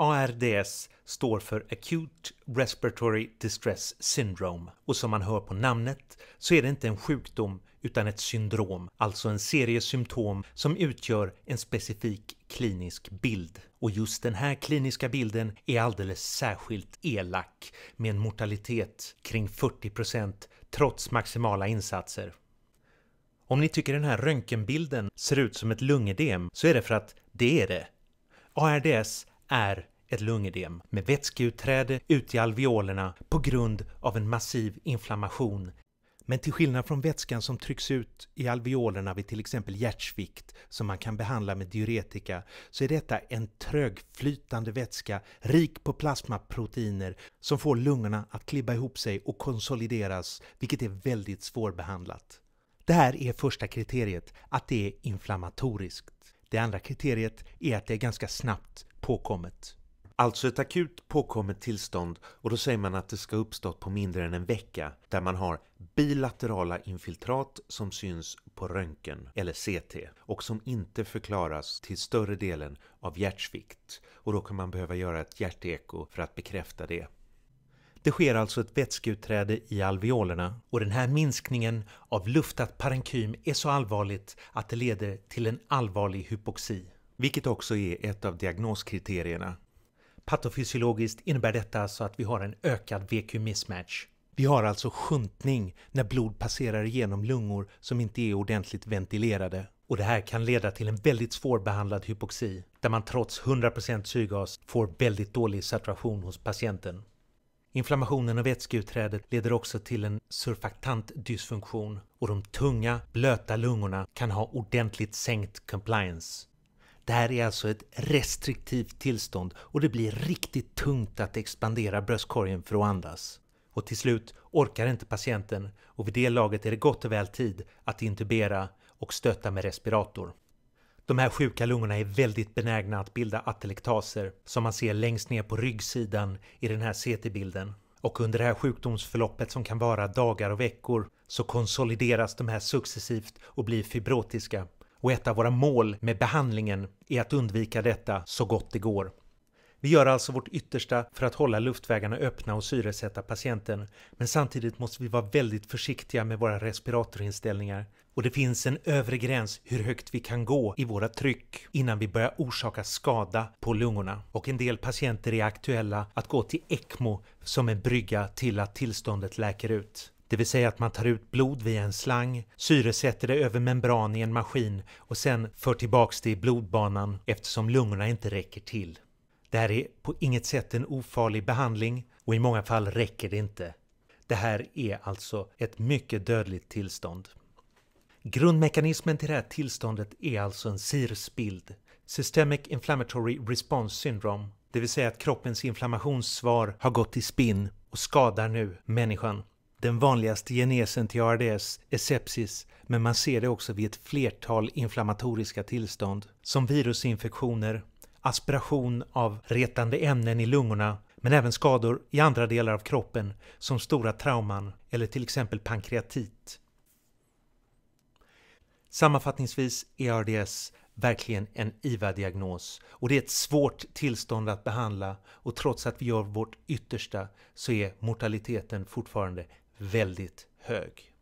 ARDS står för Acute Respiratory Distress Syndrome och som man hör på namnet så är det inte en sjukdom utan ett syndrom, alltså en serie symptom som utgör en specifik klinisk bild. Och just den här kliniska bilden är alldeles särskilt elak med en mortalitet kring 40% trots maximala insatser. Om ni tycker den här röntgenbilden ser ut som ett lungedem så är det för att det är det. ARDS är ett lungedem med vätskeutträde ut i alveolerna på grund av en massiv inflammation. Men till skillnad från vätskan som trycks ut i alveolerna vid till exempel hjärtsvikt som man kan behandla med diuretika så är detta en trögflytande vätska rik på plasmaproteiner som får lungorna att klibba ihop sig och konsolideras vilket är väldigt svårbehandlat. Det här är första kriteriet, att det är inflammatoriskt. Det andra kriteriet är att det är ganska snabbt påkommet. Alltså ett akut påkommet tillstånd och då säger man att det ska uppstått på mindre än en vecka där man har bilaterala infiltrat som syns på röntgen eller CT och som inte förklaras till större delen av hjärtsvikt och då kan man behöva göra ett hjärteko för att bekräfta det. Det sker alltså ett vätskeutträde i alveolerna och den här minskningen av luftat parenkym är så allvarligt att det leder till en allvarlig hypoxi, vilket också är ett av diagnoskriterierna. Patofysiologiskt innebär detta alltså att vi har en ökad VQ mismatch. Vi har alltså sjunkning när blod passerar igenom lungor som inte är ordentligt ventilerade. Och det här kan leda till en väldigt svårbehandlad hypoxi där man trots 100% syrgas får väldigt dålig saturation hos patienten. Inflammationen och vätskeutträdet leder också till en surfaktantdysfunktion och de tunga, blöta lungorna kan ha ordentligt sänkt compliance. Det här är alltså ett restriktivt tillstånd och det blir riktigt tungt att expandera bröstkorgen för att andas. Och till slut orkar inte patienten och vid det laget är det gott och väl tid att intubera och stötta med respirator. De här sjuka lungorna är väldigt benägna att bilda atelektaser som man ser längst ner på ryggsidan i den här CT-bilden. Och under det här sjukdomsförloppet som kan vara dagar och veckor så konsolideras de här successivt och blir fibrotiska. Och ett av våra mål med behandlingen är att undvika detta så gott det går. Vi gör alltså vårt yttersta för att hålla luftvägarna öppna och syresätta patienten, men samtidigt måste vi vara väldigt försiktiga med våra respiratorinställningar. Och det finns en övre gräns hur högt vi kan gå i våra tryck innan vi börjar orsaka skada på lungorna. Och en del patienter är aktuella att gå till ECMO som en brygga till att tillståndet läker ut det vill säga att man tar ut blod via en slang, syresätter det över membran i en maskin och sen för tillbaks det i blodbanan eftersom lungorna inte räcker till. Det här är på inget sätt en ofarlig behandling och i många fall räcker det inte. Det här är alltså ett mycket dödligt tillstånd. Grundmekanismen till det här tillståndet är alltså en SIRS-bild, Systemic Inflammatory Response Syndrome, det vill säga att kroppens inflammationssvar har gått i spinn och skadar nu människan. Den vanligaste genesen till ARDS är sepsis, men man ser det också vid ett flertal inflammatoriska tillstånd som virusinfektioner, aspiration av retande ämnen i lungorna men även skador i andra delar av kroppen som stora trauman eller till exempel pankreatit. Sammanfattningsvis är ARDS verkligen en IVA-diagnos och det är ett svårt tillstånd att behandla och trots att vi gör vårt yttersta så är mortaliteten fortfarande väldigt hög.